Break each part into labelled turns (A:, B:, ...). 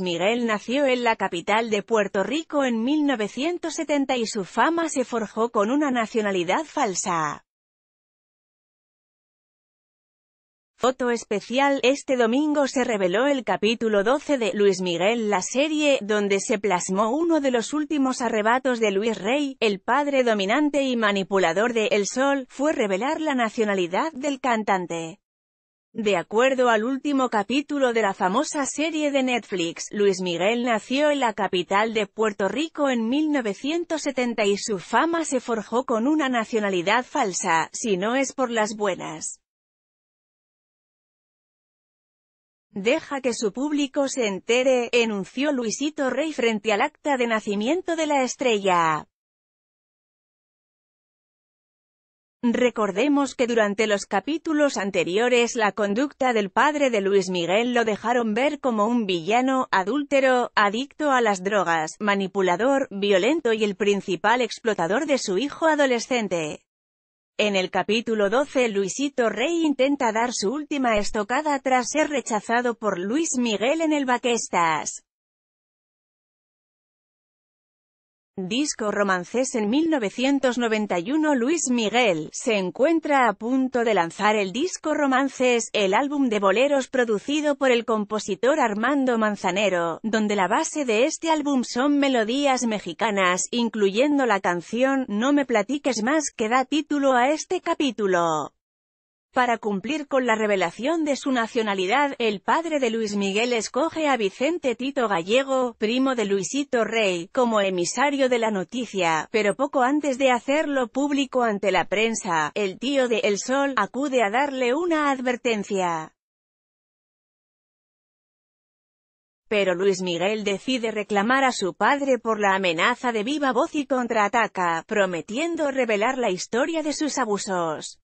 A: Luis Miguel nació en la capital de Puerto Rico en 1970 y su fama se forjó con una nacionalidad falsa. Foto especial, este domingo se reveló el capítulo 12 de Luis Miguel la serie, donde se plasmó uno de los últimos arrebatos de Luis Rey, el padre dominante y manipulador de El Sol, fue revelar la nacionalidad del cantante. De acuerdo al último capítulo de la famosa serie de Netflix, Luis Miguel nació en la capital de Puerto Rico en 1970 y su fama se forjó con una nacionalidad falsa, si no es por las buenas. Deja que su público se entere, enunció Luisito Rey frente al acta de nacimiento de la estrella. Recordemos que durante los capítulos anteriores la conducta del padre de Luis Miguel lo dejaron ver como un villano, adúltero, adicto a las drogas, manipulador, violento y el principal explotador de su hijo adolescente. En el capítulo 12 Luisito Rey intenta dar su última estocada tras ser rechazado por Luis Miguel en el Baquestas. Disco Romances en 1991 Luis Miguel se encuentra a punto de lanzar el disco Romances, el álbum de boleros producido por el compositor Armando Manzanero, donde la base de este álbum son melodías mexicanas, incluyendo la canción No me platiques más que da título a este capítulo. Para cumplir con la revelación de su nacionalidad, el padre de Luis Miguel escoge a Vicente Tito Gallego, primo de Luisito Rey, como emisario de la noticia, pero poco antes de hacerlo público ante la prensa, el tío de El Sol acude a darle una advertencia. Pero Luis Miguel decide reclamar a su padre por la amenaza de viva voz y contraataca, prometiendo revelar la historia de sus abusos.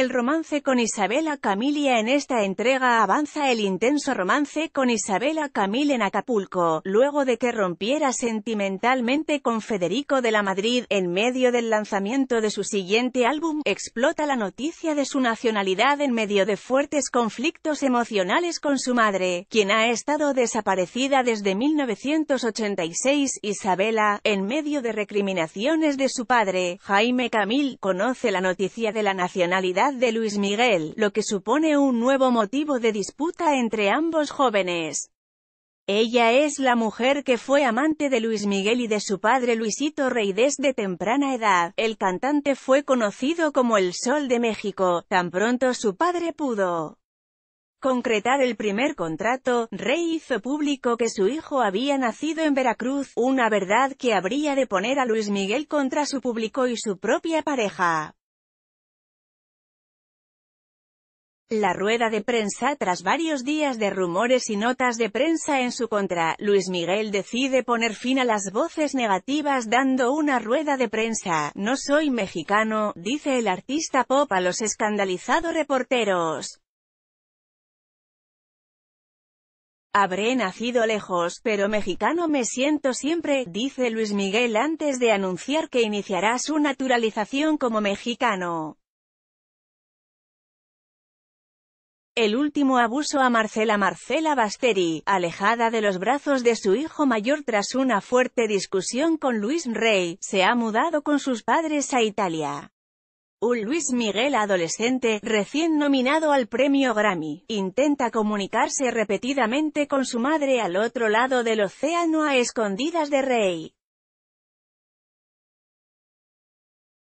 A: El romance con Isabela Camilia En esta entrega avanza el intenso romance con Isabela Camil en Acapulco, luego de que rompiera sentimentalmente con Federico de la Madrid, en medio del lanzamiento de su siguiente álbum, explota la noticia de su nacionalidad en medio de fuertes conflictos emocionales con su madre, quien ha estado desaparecida desde 1986. Isabela, en medio de recriminaciones de su padre, Jaime Camil, conoce la noticia de la nacionalidad de Luis Miguel, lo que supone un nuevo motivo de disputa entre ambos jóvenes. Ella es la mujer que fue amante de Luis Miguel y de su padre Luisito Rey desde temprana edad. El cantante fue conocido como el Sol de México, tan pronto su padre pudo concretar el primer contrato, Rey hizo público que su hijo había nacido en Veracruz, una verdad que habría de poner a Luis Miguel contra su público y su propia pareja. La rueda de prensa tras varios días de rumores y notas de prensa en su contra, Luis Miguel decide poner fin a las voces negativas dando una rueda de prensa. No soy mexicano, dice el artista pop a los escandalizados reporteros. Habré nacido lejos, pero mexicano me siento siempre, dice Luis Miguel antes de anunciar que iniciará su naturalización como mexicano. El último abuso a Marcela Marcela Basteri, alejada de los brazos de su hijo mayor tras una fuerte discusión con Luis Rey, se ha mudado con sus padres a Italia. Un Luis Miguel adolescente, recién nominado al premio Grammy, intenta comunicarse repetidamente con su madre al otro lado del océano a escondidas de Rey.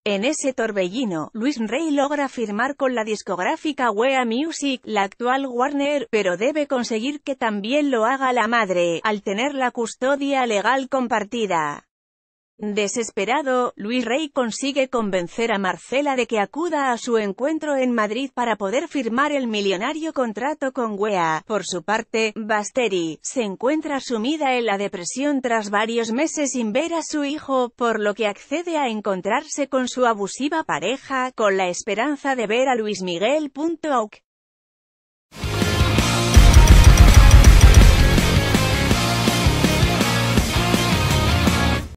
A: En ese torbellino, Luis Rey logra firmar con la discográfica Wea Music, la actual Warner, pero debe conseguir que también lo haga la madre, al tener la custodia legal compartida. Desesperado, Luis Rey consigue convencer a Marcela de que acuda a su encuentro en Madrid para poder firmar el millonario contrato con Wea. Por su parte, Basteri, se encuentra sumida en la depresión tras varios meses sin ver a su hijo, por lo que accede a encontrarse con su abusiva pareja, con la esperanza de ver a Luis Miguel.